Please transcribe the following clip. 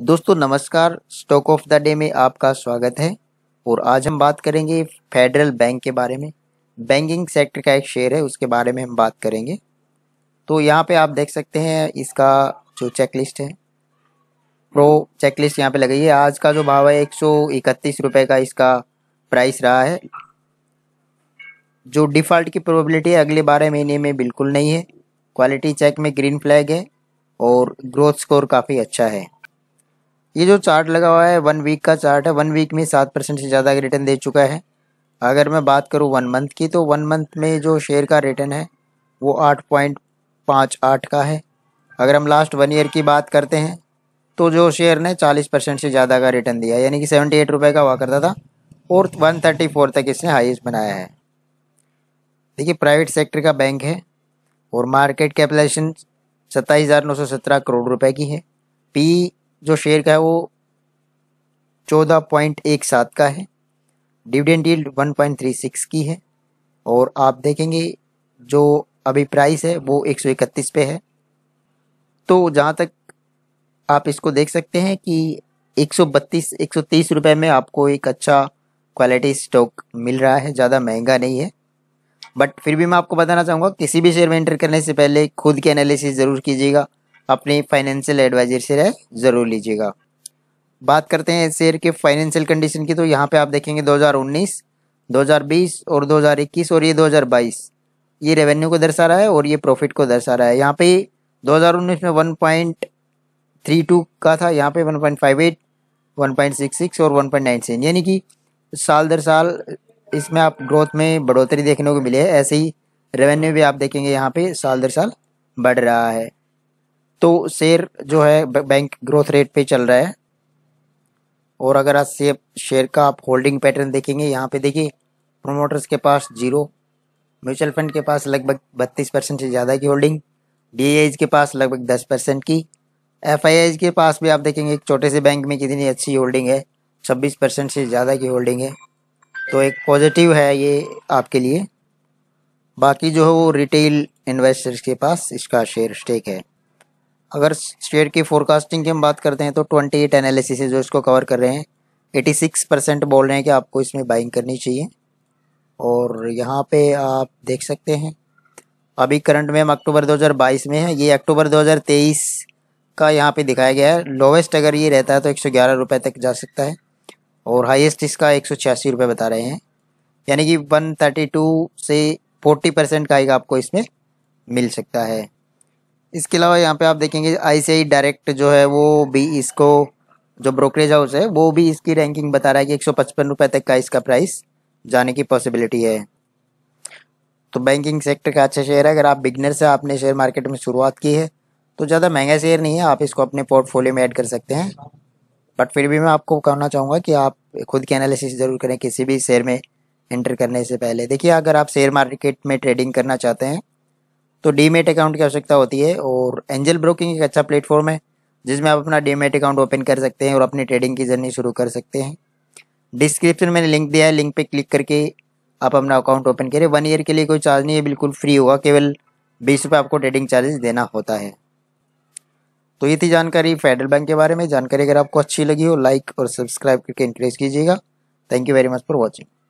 दोस्तों नमस्कार stock of the day में आपका स्वागत है और आज हम बात करेंगे फेडरल बैंक के बारे में बैंकिंग सेक्टर का एक शेयर है उसके बारे में हम बात करेंगे तो यहाँ पे आप देख सकते हैं इसका जो चेकलिस्ट है प्रो चेकलिस्ट यहाँ पे लगाई है आज का जो भाव है एक सौ इकतीस रुपये का इसका प्राइस रहा है जो डिफ़ॉल्ट की प्रोबेबिलिटी है अगले बारह महीने में बिल्कुल नहीं है क्वालिटी चेक में ग्रीन फ्लैग है और ग्रोथ स्कोर काफ़ी अच्छा है ये जो चार्ट लगा हुआ है वन वीक का चार्ट है वन वीक में सात परसेंट से ज़्यादा रिटर्न दे चुका है अगर मैं बात करूँ वन मंथ की तो वन मंथ में जो शेयर का रिटर्न है वो आठ पॉइंट पाँच आठ का है अगर हम लास्ट वन ईयर की बात करते हैं तो जो शेयर ने चालीस परसेंट से ज़्यादा का रिटर्न दिया यानी कि सेवेंटी एट रुपये का हुआ करता था और वन थर्टी फोर तक इसने हाइस्ट बनाया है देखिए प्राइवेट सेक्टर का बैंक है और मार्केट कैपिटलाइजेशन सत्ताईस हज़ार नौ सौ सत्रह करोड़ रुपए की है पी जो शेयर का है वो चौदह पॉइंट एक सात का है dividend yield one point three six की है और आप देखेंगे जो अभी प्राइस है वो एक सौ इकतीस पे है तो जहाँ तक आप इसको देख सकते हैं कि एक सौ बत्तीस एक सौ तीस रुपये में आपको एक अच्छा क्वालिटी स्टॉक मिल रहा है ज़्यादा महंगा नहीं है बट फिर भी मैं आपको बताना चाहूँगा किसी भी शेयर में एंटर करने से पहले खुद के एनालिसिस ज़रूर कीजिएगा अपनी फाइनेंशियल एडवाइजर से ज़रूर लीजिएगा बात करते हैं शेयर के फाइनेंशियल कंडीशन की तो यहाँ पे आप देखेंगे 2019, 2020 और 2021 और ये 2022 ये रेवेन्यू को दर्शा रहा है और ये प्रॉफिट को दर्शा रहा है यहाँ पे 2019 में 1.32 का था यहाँ पे 1.58, 1.66 और 1.97 यानी कि साल दर साल इसमें आप ग्रोथ में बढ़ोतरी देखने को मिली है ऐसे ही रेवेन्यू भी आप देखेंगे यहाँ पे साल दर साल बढ़ रहा है तो शेयर जो है बैंक ग्रोथ रेट पे चल रहा है और अगर आज से शेयर का आप होल्डिंग पैटर्न देखेंगे यहाँ पे देखिए प्रोमोटर्स के पास जीरो म्यूचुअल फंड के पास लगभग बत्तीस परसेंट से ज़्यादा की होल्डिंग डी के पास लगभग दस परसेंट की एफ के पास भी आप देखेंगे एक छोटे से बैंक में कितनी अच्छी होल्डिंग है छब्बीस परसेंट से ज़्यादा की होल्डिंग है तो एक पॉजिटिव है ये आपके लिए बाकी जो है वो रिटेल इन्वेस्टर्स के पास इसका शेयर स्टेक है अगर स्टेट की फोरकास्टिंग की हम बात करते हैं तो ट्वेंटी एट एनालिसिस जो इसको कवर कर रहे हैं एटी सिक्स परसेंट बोल रहे हैं कि आपको इसमें बाइंग करनी चाहिए और यहाँ पे आप देख सकते हैं अभी करंट में हम अक्टूबर 2022 में है ये अक्टूबर 2023 का यहाँ पे दिखाया गया है लोवेस्ट अगर ये रहता है तो एक सौ तक जा सकता है और हाईएस्ट इसका एक सौ बता रहे हैं यानी कि 132 से 40 परसेंट का आएगा आपको इसमें मिल सकता है इसके अलावा यहाँ पे आप देखेंगे आई डायरेक्ट जो है वो भी इसको जो ब्रोकरेज हाउस है वो भी इसकी रैंकिंग बता रहा है कि एक सौ तक का इसका प्राइस जाने की पॉसिबिलिटी है तो बैंकिंग सेक्टर का अच्छा शेयर है अगर आप बिगनर से आपने शेयर मार्केट में शुरुआत की है तो ज़्यादा महंगा शेयर नहीं है आप इसको अपने पोर्टफोलियो में ऐड कर सकते हैं बट फिर भी मैं आपको कहना चाहूँगा कि आप खुद की एनालिसिस ज़रूर करें किसी भी शेयर में एंटर करने से पहले देखिए अगर आप शेयर मार्केट में ट्रेडिंग करना चाहते हैं तो डीमेट अकाउंट की आवश्यकता होती है और एंजल ब्रोकिंग एक अच्छा प्लेटफॉर्म है जिसमें आप अपना डीमेट अकाउंट ओपन कर सकते हैं और अपनी ट्रेडिंग की जर्नी शुरू कर सकते हैं डिस्क्रिप्शन मैंने लिंक दिया है लिंक पे क्लिक करके आप अपना अकाउंट ओपन करें वन ईयर के लिए कोई चार्ज नहीं है बिल्कुल फ्री होगा केवल बीस रुपये आपको ट्रेडिंग चार्जेस देना होता है तो ये थी जानकारी फेडरल बैंक के बारे में जानकारी अगर आपको अच्छी लगी हो लाइक और सब्सक्राइब करके इंक्रेज कीजिएगा thank you very much for watching